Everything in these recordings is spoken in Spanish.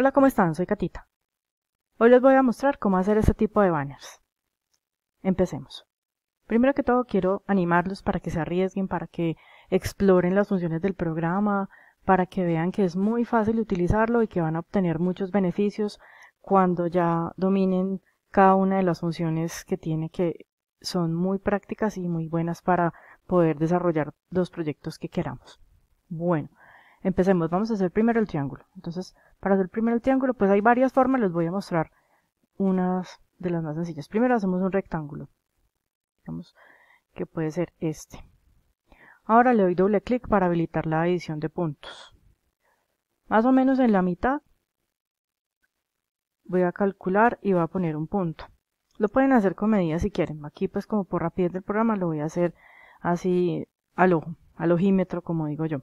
Hola, ¿cómo están? Soy Catita. Hoy les voy a mostrar cómo hacer este tipo de banners. Empecemos. Primero que todo quiero animarlos para que se arriesguen, para que exploren las funciones del programa, para que vean que es muy fácil utilizarlo y que van a obtener muchos beneficios cuando ya dominen cada una de las funciones que tiene que son muy prácticas y muy buenas para poder desarrollar los proyectos que queramos. Bueno, empecemos. Vamos a hacer primero el triángulo. Entonces, para hacer primero el triángulo, pues hay varias formas, les voy a mostrar unas de las más sencillas. Primero hacemos un rectángulo, digamos que puede ser este. Ahora le doy doble clic para habilitar la edición de puntos. Más o menos en la mitad voy a calcular y va a poner un punto. Lo pueden hacer con medida si quieren. Aquí pues como por rapidez del programa lo voy a hacer así al ojo, al ojímetro como digo yo.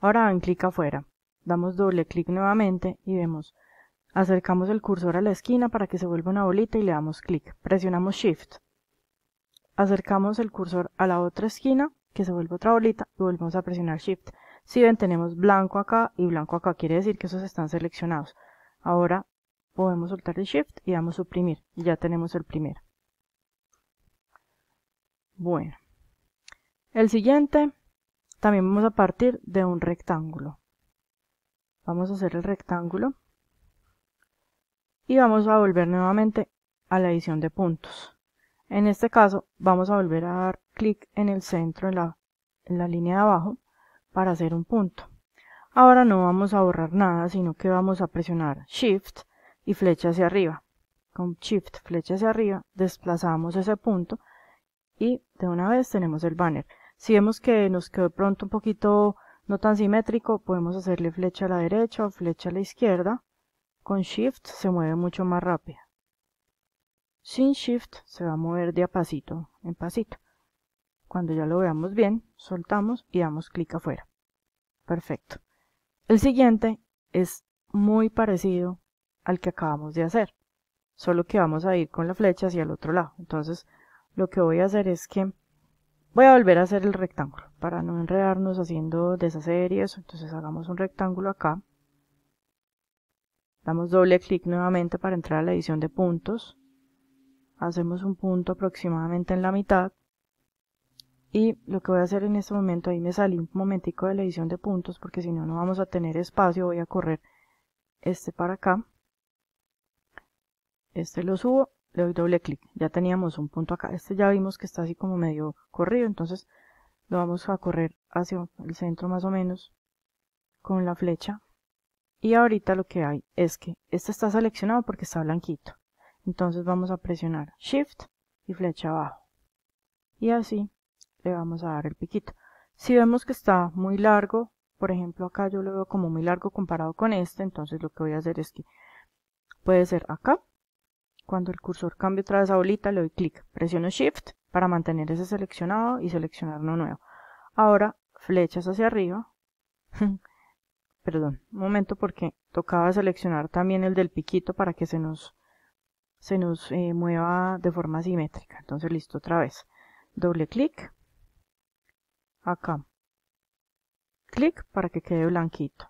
Ahora dan clic afuera damos doble clic nuevamente y vemos acercamos el cursor a la esquina para que se vuelva una bolita y le damos clic presionamos shift acercamos el cursor a la otra esquina que se vuelva otra bolita y volvemos a presionar shift si ven tenemos blanco acá y blanco acá quiere decir que esos están seleccionados ahora podemos soltar el shift y damos suprimir y ya tenemos el primero bueno el siguiente también vamos a partir de un rectángulo vamos a hacer el rectángulo y vamos a volver nuevamente a la edición de puntos en este caso vamos a volver a dar clic en el centro en la, línea de abajo para hacer un punto ahora no vamos a borrar nada sino que vamos a presionar shift y flecha hacia arriba con shift flecha hacia arriba desplazamos ese punto y de una vez tenemos el banner si vemos que nos quedó pronto un poquito no tan simétrico, podemos hacerle flecha a la derecha o flecha a la izquierda. Con Shift se mueve mucho más rápido. Sin Shift se va a mover de a pasito en pasito. Cuando ya lo veamos bien, soltamos y damos clic afuera. Perfecto. El siguiente es muy parecido al que acabamos de hacer, solo que vamos a ir con la flecha hacia el otro lado. Entonces, lo que voy a hacer es que Voy a volver a hacer el rectángulo para no enredarnos haciendo deshacer y eso. Entonces hagamos un rectángulo acá. Damos doble clic nuevamente para entrar a la edición de puntos. Hacemos un punto aproximadamente en la mitad. Y lo que voy a hacer en este momento, ahí me salí un momentico de la edición de puntos porque si no, no vamos a tener espacio. Voy a correr este para acá. Este lo subo le doy doble clic. Ya teníamos un punto acá. Este ya vimos que está así como medio corrido, entonces lo vamos a correr hacia el centro más o menos con la flecha. Y ahorita lo que hay es que este está seleccionado porque está blanquito. Entonces vamos a presionar Shift y flecha abajo. Y así le vamos a dar el piquito. Si vemos que está muy largo, por ejemplo acá yo lo veo como muy largo comparado con este, entonces lo que voy a hacer es que puede ser acá cuando el cursor cambie otra vez a bolita, le doy clic, presiono Shift para mantener ese seleccionado y seleccionar nuevo. Ahora, flechas hacia arriba. Perdón, un momento porque tocaba seleccionar también el del piquito para que se nos, se nos eh, mueva de forma simétrica. Entonces, listo, otra vez. Doble clic. Acá. Clic para que quede blanquito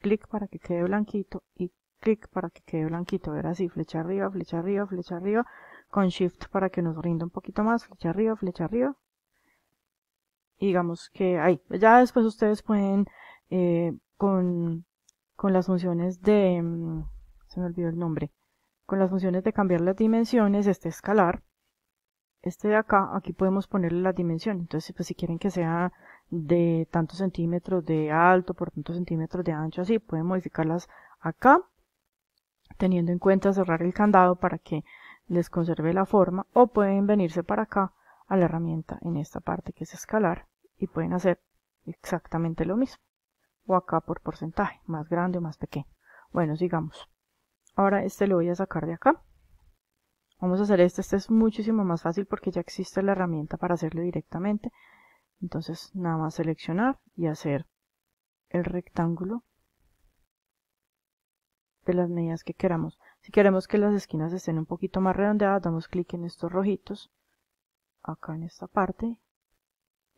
clic para que quede blanquito y clic para que quede blanquito, ver así, flecha arriba, flecha arriba, flecha arriba, con shift para que nos rinda un poquito más, flecha arriba, flecha arriba, y digamos que ahí, ya después ustedes pueden eh, con, con las funciones de, mm, se me olvidó el nombre, con las funciones de cambiar las dimensiones, este escalar, este de acá, aquí podemos ponerle la dimensión, entonces pues si quieren que sea de tantos centímetros de alto por tantos centímetros de ancho, así pueden modificarlas acá teniendo en cuenta cerrar el candado para que les conserve la forma o pueden venirse para acá a la herramienta en esta parte que es escalar y pueden hacer exactamente lo mismo o acá por porcentaje más grande o más pequeño bueno sigamos ahora este lo voy a sacar de acá vamos a hacer este este es muchísimo más fácil porque ya existe la herramienta para hacerlo directamente entonces nada más seleccionar y hacer el rectángulo de las medidas que queramos. Si queremos que las esquinas estén un poquito más redondeadas, damos clic en estos rojitos, acá en esta parte,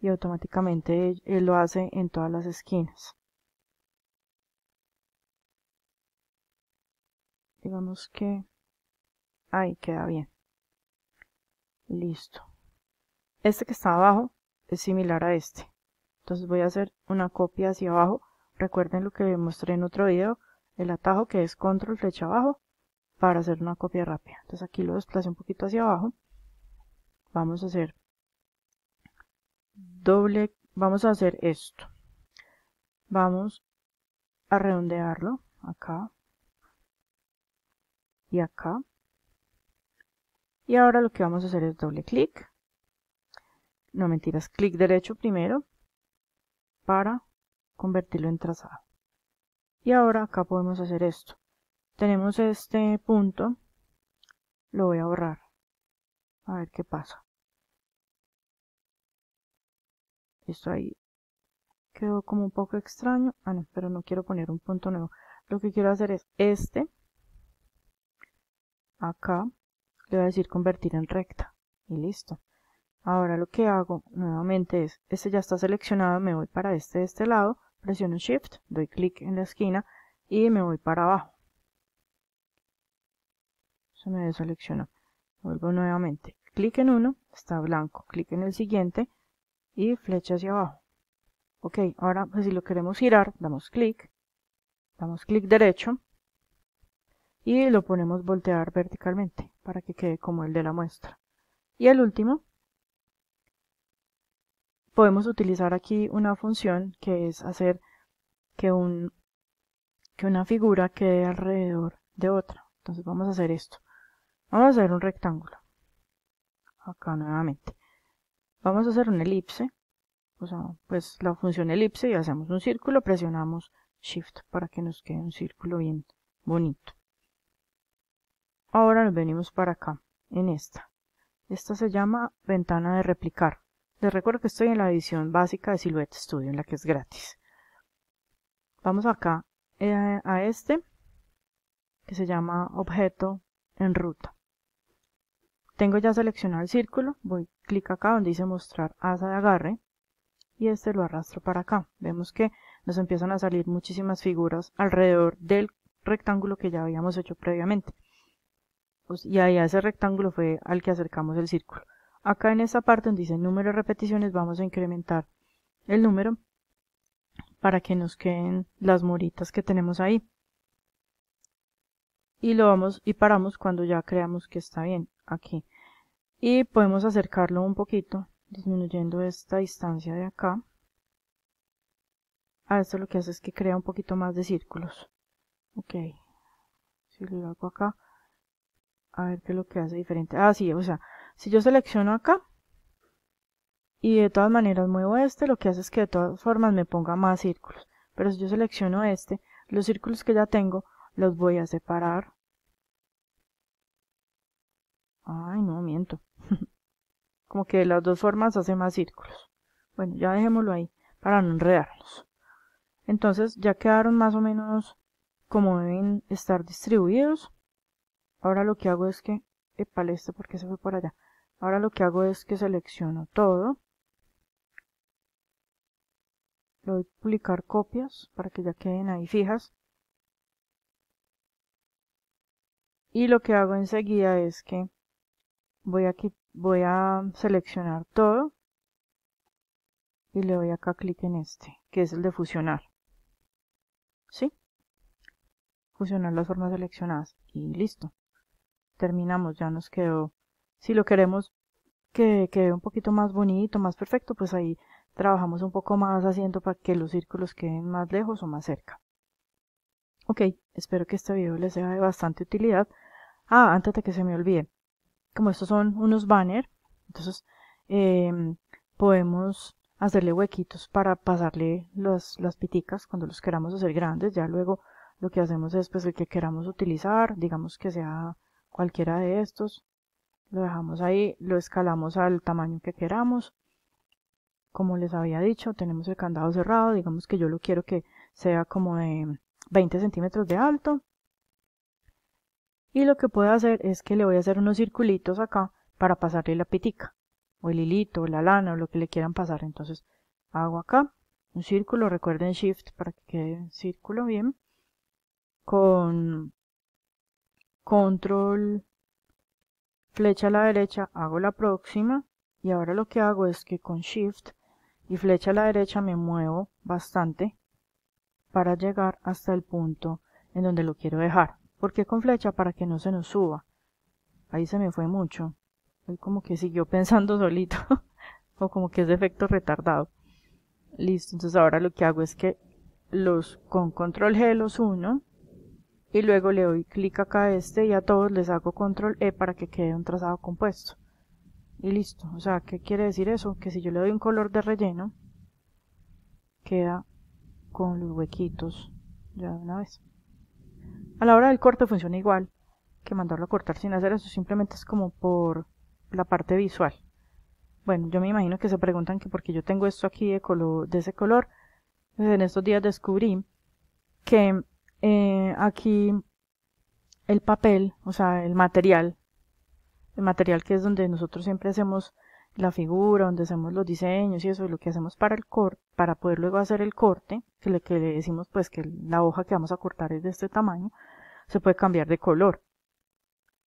y automáticamente lo hace en todas las esquinas. Digamos que ahí queda bien. Listo. Este que está abajo es similar a este. Entonces voy a hacer una copia hacia abajo. Recuerden lo que mostré en otro video, el atajo que es control flecha abajo para hacer una copia rápida. Entonces aquí lo desplace un poquito hacia abajo. Vamos a hacer doble, vamos a hacer esto. Vamos a redondearlo acá y acá. Y ahora lo que vamos a hacer es doble clic. No mentiras, clic derecho primero para convertirlo en trazado y ahora acá podemos hacer esto tenemos este punto lo voy a borrar a ver qué pasa esto ahí quedó como un poco extraño ah no, pero no quiero poner un punto nuevo lo que quiero hacer es este acá le voy a decir convertir en recta y listo ahora lo que hago nuevamente es este ya está seleccionado me voy para este de este lado presiono Shift, doy clic en la esquina y me voy para abajo. Se me deseleccionó. Vuelvo nuevamente. Clic en uno, está blanco. Clic en el siguiente y flecha hacia abajo. Ok, ahora pues, si lo queremos girar, damos clic, damos clic derecho y lo ponemos voltear verticalmente para que quede como el de la muestra. Y el último, podemos utilizar aquí una función que es hacer que, un, que una figura quede alrededor de otra. Entonces vamos a hacer esto. Vamos a hacer un rectángulo. Acá nuevamente. Vamos a hacer una elipse. O sea, pues la función elipse y hacemos un círculo, presionamos Shift para que nos quede un círculo bien bonito. Ahora nos venimos para acá, en esta. Esta se llama ventana de replicar. Les recuerdo que estoy en la edición básica de Silhouette Studio, en la que es gratis. Vamos acá eh, a este, que se llama objeto en ruta. Tengo ya seleccionado el círculo, voy clic acá donde dice mostrar asa de agarre y este lo arrastro para acá. Vemos que nos empiezan a salir muchísimas figuras alrededor del rectángulo que ya habíamos hecho previamente. Pues, y ahí ese rectángulo fue al que acercamos el círculo. Acá en esta parte donde dice número de repeticiones vamos a incrementar el número para que nos queden las moritas que tenemos ahí. Y lo vamos y paramos cuando ya creamos que está bien aquí. Y podemos acercarlo un poquito disminuyendo esta distancia de acá. a esto lo que hace es que crea un poquito más de círculos. Ok. Si lo hago acá. A ver qué es lo que hace diferente. Ah, sí, o sea, si yo selecciono acá y de todas maneras muevo este, lo que hace es que de todas formas me ponga más círculos. Pero si yo selecciono este, los círculos que ya tengo los voy a separar. Ay, no, miento. Como que de las dos formas hace más círculos. Bueno, ya dejémoslo ahí para no enredarnos. Entonces ya quedaron más o menos como deben estar distribuidos. Ahora lo que hago es que... Epa, este porque se fue por allá. Ahora lo que hago es que selecciono todo. Le a publicar copias para que ya queden ahí fijas. Y lo que hago enseguida es que voy aquí, voy a seleccionar todo y le doy acá clic en este, que es el de fusionar. ¿Sí? Fusionar las formas seleccionadas y listo. Terminamos, ya nos quedó si lo queremos que quede un poquito más bonito, más perfecto, pues ahí trabajamos un poco más haciendo para que los círculos queden más lejos o más cerca. Ok, espero que este video les sea de bastante utilidad. Ah, antes de que se me olvide, como estos son unos banners, entonces eh, podemos hacerle huequitos para pasarle las piticas cuando los queramos hacer grandes. Ya luego lo que hacemos es pues el que queramos utilizar, digamos que sea cualquiera de estos, lo dejamos ahí, lo escalamos al tamaño que queramos. Como les había dicho, tenemos el candado cerrado, digamos que yo lo quiero que sea como de 20 centímetros de alto. Y lo que puedo hacer es que le voy a hacer unos circulitos acá para pasarle la pitica, o el hilito, o la lana, o lo que le quieran pasar. Entonces hago acá un círculo, recuerden Shift para que quede círculo bien. Con Control flecha a la derecha, hago la próxima y ahora lo que hago es que con Shift y flecha a la derecha me muevo bastante para llegar hasta el punto en donde lo quiero dejar. ¿Por qué con flecha? Para que no se nos suba. Ahí se me fue mucho. como que siguió pensando solito. o como que es de efecto retardado. Listo, entonces ahora lo que hago es que los con control G los uno y luego le doy clic acá a este y a todos les hago control E para que quede un trazado compuesto y listo, o sea, ¿qué quiere decir eso? que si yo le doy un color de relleno queda con los huequitos ya de una vez a la hora del corte funciona igual que mandarlo a cortar sin hacer eso, simplemente es como por la parte visual bueno, yo me imagino que se preguntan que porque yo tengo esto aquí de, color, de ese color pues en estos días descubrí que eh, aquí el papel, o sea, el material, el material que es donde nosotros siempre hacemos la figura, donde hacemos los diseños y eso, lo que hacemos para el corte, para poder luego hacer el corte, que le, que le decimos pues que la hoja que vamos a cortar es de este tamaño, se puede cambiar de color.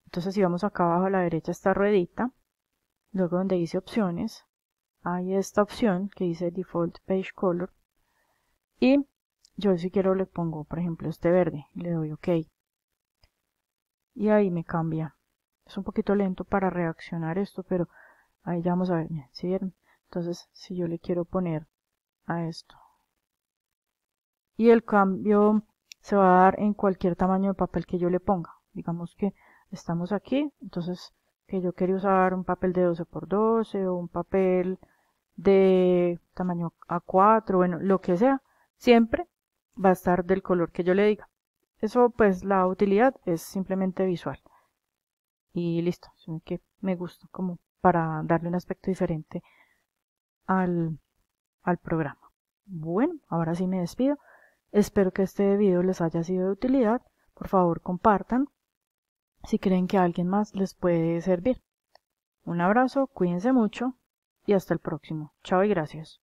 Entonces si vamos acá abajo a la derecha esta ruedita, luego donde dice opciones, hay esta opción que dice default page color y yo si quiero le pongo, por ejemplo, este verde, le doy OK. Y ahí me cambia. Es un poquito lento para reaccionar esto, pero ahí ya vamos a ver, si vieron? Entonces, si yo le quiero poner a esto. Y el cambio se va a dar en cualquier tamaño de papel que yo le ponga. Digamos que estamos aquí, entonces que yo quería usar un papel de 12 por 12 o un papel de tamaño A4, bueno, lo que sea. Siempre va a estar del color que yo le diga. Eso pues la utilidad es simplemente visual. Y listo, que me gusta como para darle un aspecto diferente al, al programa. Bueno, ahora sí me despido. Espero que este video les haya sido de utilidad. Por favor, compartan si creen que a alguien más les puede servir. Un abrazo, cuídense mucho y hasta el próximo. Chao y gracias.